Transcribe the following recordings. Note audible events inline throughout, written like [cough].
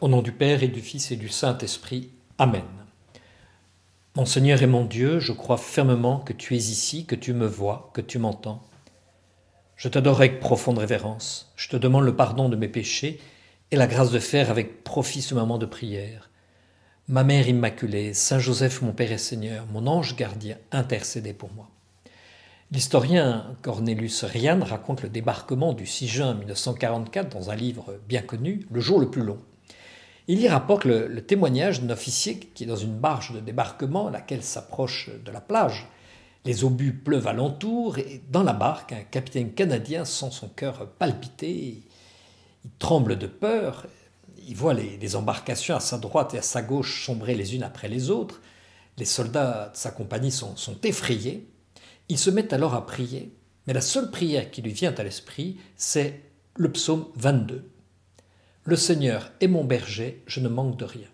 Au nom du Père et du Fils et du Saint-Esprit. Amen. Mon Seigneur et mon Dieu, je crois fermement que tu es ici, que tu me vois, que tu m'entends. Je t'adore avec profonde révérence. Je te demande le pardon de mes péchés et la grâce de faire avec profit ce moment de prière. Ma Mère Immaculée, Saint Joseph, mon Père et Seigneur, mon ange gardien, intercédez pour moi. L'historien Cornelius Ryan raconte le débarquement du 6 juin 1944 dans un livre bien connu, Le jour le plus long. Il y rapporte le, témoignage d'un officier qui est dans une barge de débarquement, laquelle s'approche de la plage. Les obus pleuvent alentour et dans la barque, un capitaine canadien sent son cœur palpiter. Il tremble de peur. Il voit les, embarcations à sa droite et à sa gauche sombrer les unes après les autres. Les soldats de sa compagnie sont, sont effrayés. Il se met alors à prier, mais la seule prière qui lui vient à l'esprit, c'est le psaume 22. Le Seigneur est mon berger, je ne manque de rien.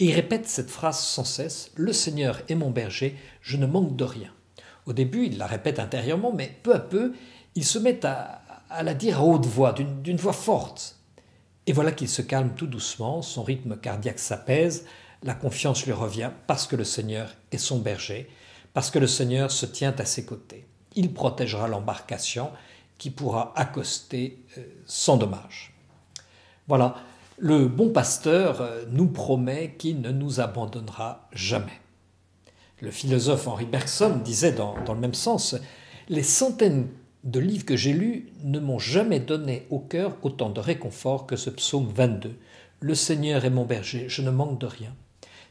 Et il répète cette phrase sans cesse, Le Seigneur est mon berger, je ne manque de rien. Au début, il la répète intérieurement, mais peu à peu, il se met à, la dire à haute voix, d'une voix forte. Et voilà qu'il se calme tout doucement, son rythme cardiaque s'apaise, la confiance lui revient parce que le Seigneur est son berger, parce que le Seigneur se tient à ses côtés. Il protégera l'embarcation qui pourra accoster euh, sans dommage. Voilà, le bon pasteur euh, nous promet qu'il ne nous abandonnera jamais. Le philosophe Henri Bergson disait dans, le même sens, Les centaines de livres que j'ai lus ne m'ont jamais donné au cœur autant de réconfort que ce psaume 22. Le Seigneur est mon berger, je ne manque de rien.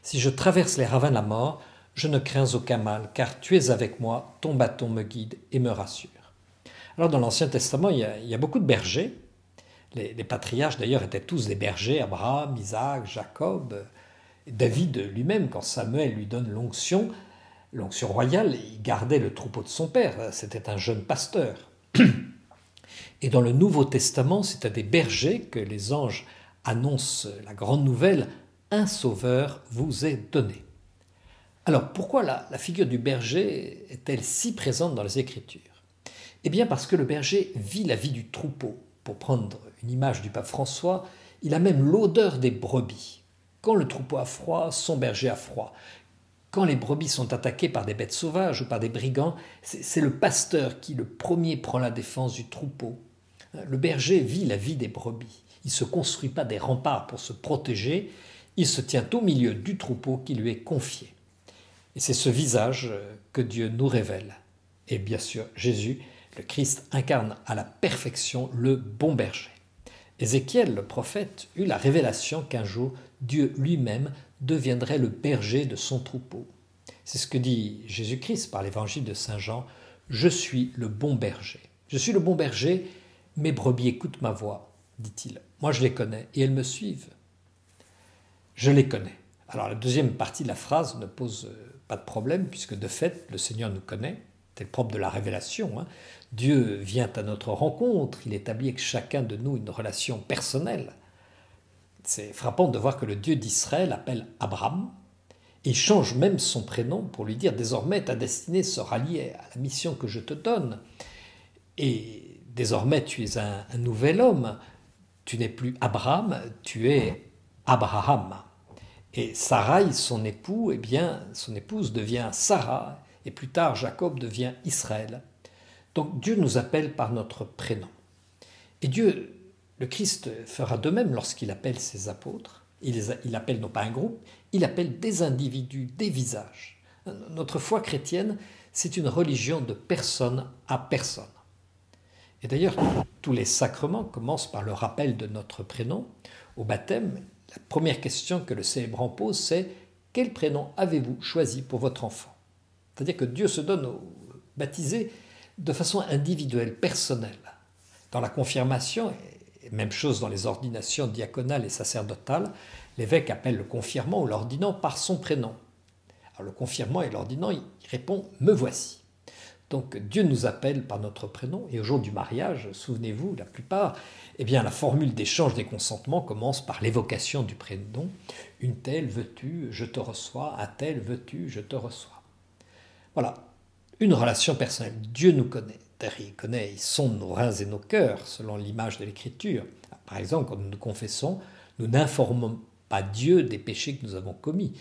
Si je traverse les ravins de la mort, je ne crains aucun mal, car tu es avec moi, ton bâton me guide et me rassure. Alors dans l'Ancien Testament, il y a beaucoup de bergers, les, patriarches, d'ailleurs, étaient tous des bergers, Abraham, Isaac, Jacob, David lui-même, quand Samuel lui donne l'onction, l'onction royale, il gardait le troupeau de son père, c'était un jeune pasteur. [clears throat] Et dans le Nouveau Testament, c'est à des bergers que les anges annoncent la grande nouvelle, un sauveur vous est donné. Alors pourquoi la figure du berger est-elle si présente dans les Écritures Eh bien parce que le berger vit la vie du troupeau, pour prendre une image du pape François, il a même l'odeur des brebis. Quand le troupeau a froid, son berger a froid. Quand les brebis sont attaquées par des bêtes sauvages ou par des brigands, c'est le pasteur qui le premier prend la défense du troupeau. Le berger vit la vie des brebis. Il ne se construit pas des remparts pour se protéger, il se tient au milieu du troupeau qui lui est confié. Et c'est ce visage que Dieu nous révèle. Et bien sûr, Jésus le Christ incarne à la perfection le bon berger. Ézéchiel, le prophète, eut la révélation qu'un jour Dieu lui-même deviendrait le berger de son troupeau. C'est ce que dit Jésus-Christ par l'évangile de Saint Jean, Je suis le bon berger. Je suis le bon berger, mes brebis écoutent ma voix, dit-il. Moi je les connais et elles me suivent. Je les connais. Alors la deuxième partie de la phrase ne pose pas de problème puisque de fait le Seigneur nous connaît c'est propre de la révélation. Hein. Dieu vient à notre rencontre, il établit avec chacun de nous une relation personnelle. C'est frappant de voir que le Dieu d'Israël appelle Abraham et change même son prénom pour lui dire désormais ta destinée sera liée à la mission que je te donne. Et désormais tu es un, nouvel homme. Tu n'es plus Abraham, tu es Abraham. Et Sarai, son époux, eh bien, son épouse devient Sarah et plus tard Jacob devient Israël. Donc Dieu nous appelle par notre prénom. Et Dieu, le Christ, fera de même lorsqu'il appelle ses apôtres. Il, il appelle non pas un groupe, il appelle des individus, des visages. Notre foi chrétienne, c'est une religion de personne à personne. Et d'ailleurs, tous les sacrements commencent par le rappel de notre prénom. Au baptême, la première question que le célébrant pose, c'est Quel prénom avez-vous choisi pour votre enfant c'est-à-dire que Dieu se donne aux baptisés de façon individuelle, personnelle. Dans la confirmation, et même chose dans les ordinations diaconales et sacerdotales, l'évêque appelle le confirmant ou l'ordinant par son prénom. Alors le confirmant et l'ordinant, il répond Me voici. Donc Dieu nous appelle par notre prénom et au jour du mariage, souvenez-vous, la plupart, eh bien la formule d'échange des consentements commence par l'évocation du prénom. Une telle veux-tu, je te reçois, un tel veux-tu, je te reçois. Voilà, une relation personnelle. Dieu nous connaît. Il connaît, il sont nos reins et nos cœurs, selon l'image de l'Écriture. Par exemple, quand nous nous confessons, nous n'informons pas Dieu des péchés que nous avons commis.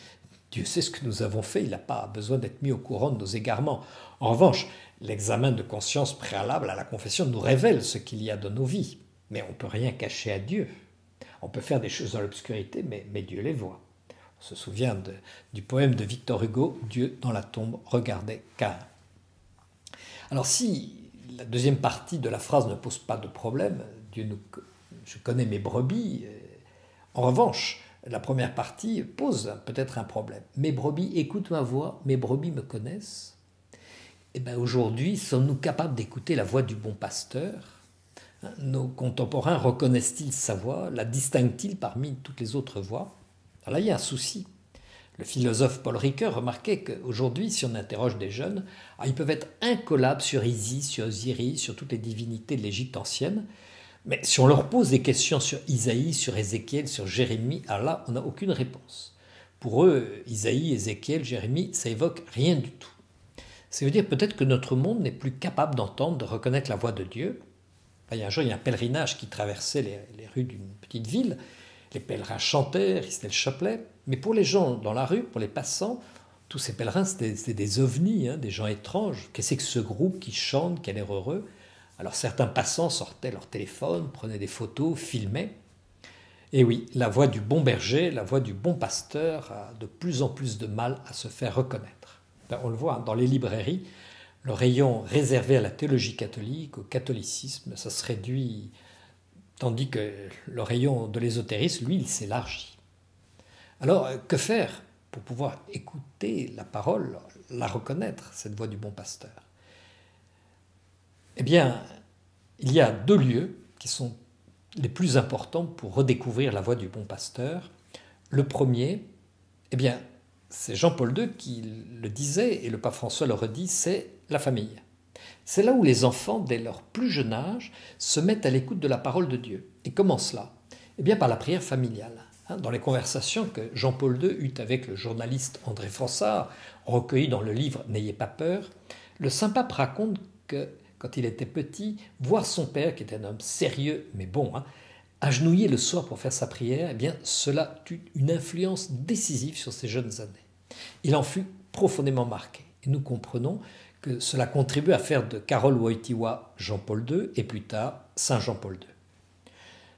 Dieu sait ce que nous avons fait, il n'a pas besoin d'être mis au courant de nos égarements. En revanche, l'examen de conscience préalable à la confession nous révèle ce qu'il y a dans nos vies. Mais on ne peut rien cacher à Dieu. On peut faire des choses dans l'obscurité, mais Dieu les voit. On se souvient du poème de Victor Hugo, Dieu dans la tombe regardait Cain. Alors si la deuxième partie de la phrase ne pose pas de problème, Dieu nous, je connais mes brebis, euh, en revanche, la première partie pose peut-être un problème. Mes brebis écoutent ma voix, mes brebis me connaissent. Eh bien, aujourd'hui, sommes-nous capables d'écouter la voix du bon pasteur Nos contemporains reconnaissent-ils sa voix La distinguent-ils parmi toutes les autres voix alors là, il y a un souci. Le philosophe Paul Ricoeur remarquait qu'aujourd'hui, si on interroge des jeunes, ah, ils peuvent être incollables sur Isis, sur Osiris, sur toutes les divinités de l'Égypte ancienne. Mais si on leur pose des questions sur Isaïe, sur Ézéchiel, sur Jérémie, alors là, on n'a aucune réponse. Pour eux, Isaïe, Ézéchiel, Jérémie, ça évoque rien du tout. Ça veut dire peut-être que notre monde n'est plus capable d'entendre, de reconnaître la voix de Dieu. Il y a un jour, il y a un pèlerinage qui traversait les rues d'une petite ville. Les pèlerins chantaient, le chapelet. Mais pour les gens dans la rue, pour les passants, tous ces pèlerins, c'était des ovnis, hein, des gens étranges. Qu'est-ce que ce groupe qui chante, qui a heureux Alors certains passants sortaient leur téléphone, prenaient des photos, filmaient. Et oui, la voix du bon berger, la voix du bon pasteur a de plus en plus de mal à se faire reconnaître. Ben, on le voit hein, dans les librairies, le rayon réservé à la théologie catholique, au catholicisme, ça se réduit Tandis que le rayon de l'ésotérisme, lui, il s'élargit. Alors, euh, que faire pour pouvoir écouter la parole, la reconnaître, cette voix du bon pasteur Eh bien, il y a deux lieux qui sont les plus importants pour redécouvrir la voix du bon pasteur. Le premier, eh bien, c'est Jean-Paul II qui le disait, et le pape François le redit, c'est la famille. C'est là où les enfants, dès leur plus jeune âge, se mettent à l'écoute de la parole de Dieu. Et comment cela Eh bien par la prière familiale. Hein, dans les conversations que Jean-Paul II eut avec le journaliste André Frossard, recueilli dans le livre N'ayez pas peur, le saint pape raconte que, quand il était petit, voir son père, qui était un homme sérieux mais bon, hein, agenouillé le soir pour faire sa prière, eh bien, cela eut une influence décisive sur ses jeunes années. Il en fut profondément marqué. Et nous comprenons que cela contribue à faire de Carole Wojtyła Jean-Paul II et plus tard Saint Jean-Paul II.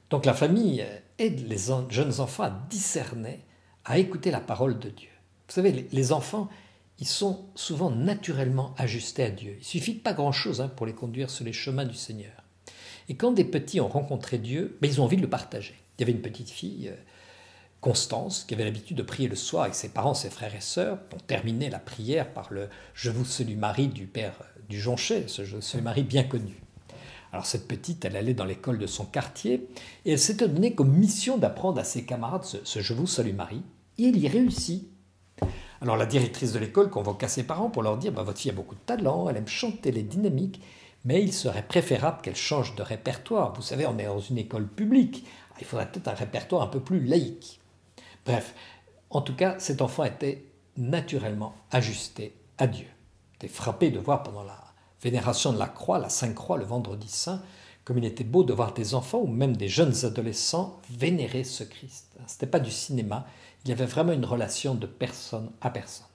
Donc la famille aide les jeunes enfants à discerner, à écouter la parole de Dieu. Vous savez, les, enfants, ils sont souvent naturellement ajustés à Dieu. Il suffit pas grand-chose hein, pour les conduire sur les chemins du Seigneur. Et quand des petits ont rencontré Dieu, mais ben, ils ont envie de le partager. Il y avait une petite fille, euh, Constance, qui avait l'habitude de prier le soir avec ses parents, ses frères et sœurs, pour terminer la prière par le Je vous salue Marie du père du Jonchet, ce Je vous salue Marie bien connu. Alors cette petite, elle allait dans l'école de son quartier et elle s'était donnée comme mission d'apprendre à ses camarades ce, Je vous salue Marie et elle y réussit. Alors la directrice de l'école convoqua ses parents pour leur dire bah, Votre fille a beaucoup de talent, elle aime chanter, les dynamiques mais il serait préférable qu'elle change de répertoire. Vous savez, on est dans une école publique, il faudrait peut-être un répertoire un peu plus laïque. Bref, en tout cas, cet enfant était naturellement ajusté à Dieu. J'étais frappé de voir pendant la vénération de la croix, la Sainte Croix, le vendredi saint, comme il était beau de voir des enfants ou même des jeunes adolescents vénérer ce Christ. Ce n'était pas du cinéma, il y avait vraiment une relation de personne à personne.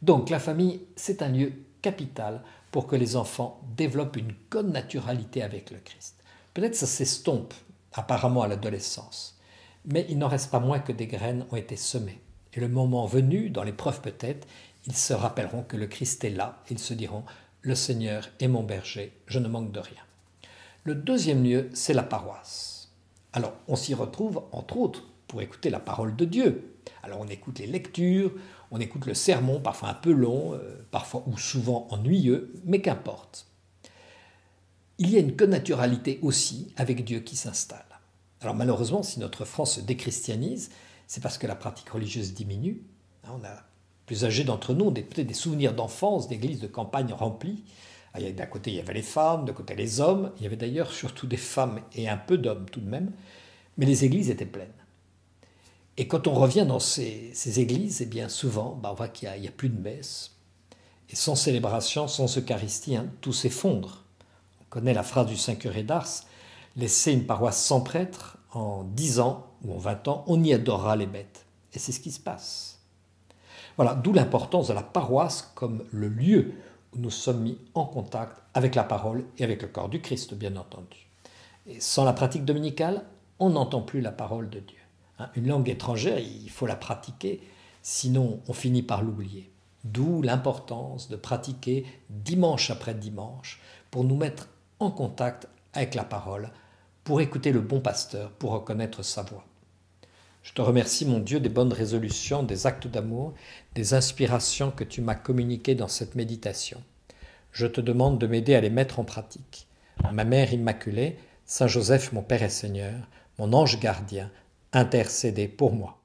Donc la famille, c'est un lieu capital pour que les enfants développent une connaturalité avec le Christ. Peut-être ça s'estompe apparemment à l'adolescence, mais il n'en reste pas moins que des graines ont été semées. Et le moment venu, dans l'épreuve peut-être, ils se rappelleront que le Christ est là, ils se diront, le Seigneur est mon berger, je ne manque de rien. Le deuxième lieu, c'est la paroisse. Alors, on s'y retrouve, entre autres, pour écouter la parole de Dieu. Alors, on écoute les lectures, on écoute le sermon, parfois un peu long, euh, parfois ou souvent ennuyeux, mais qu'importe. Il y a une connaturalité aussi avec Dieu qui s'installe. Alors malheureusement, si notre France se déchristianise, c'est parce que la pratique religieuse diminue. Hein, on a plus âgés d'entre nous, peut-être des souvenirs d'enfance, d'églises de campagne remplies. Ah, d'un côté, il y avait les femmes, de côté, les hommes. Il y avait d'ailleurs surtout des femmes et un peu d'hommes tout de même. Mais les églises étaient pleines. Et quand on revient dans ces, églises, eh bien souvent, bah, on voit qu'il n'y a, plus de messe. Et sans célébration, sans Eucharistie, hein, tout s'effondre. On connaît la phrase du Saint Curé d'Ars laisser une paroisse sans prêtre, en 10 ans ou en 20 ans, on y adorera les bêtes. Et c'est ce qui se passe. Voilà, d'où l'importance de la paroisse comme le lieu où nous sommes mis en contact avec la parole et avec le corps du Christ, bien entendu. Et sans la pratique dominicale, on n'entend plus la parole de Dieu. Hein, une langue étrangère, il faut la pratiquer, sinon on finit par l'oublier. D'où l'importance de pratiquer dimanche après dimanche pour nous mettre en contact avec la parole, pour écouter le bon pasteur, pour reconnaître sa voix. Je te remercie, mon Dieu, des bonnes résolutions, des actes d'amour, des inspirations que tu m'as communiquées dans cette méditation. Je te demande de m'aider à les mettre en pratique. Ma Mère Immaculée, Saint Joseph, mon Père et Seigneur, mon ange gardien, intercédez pour moi.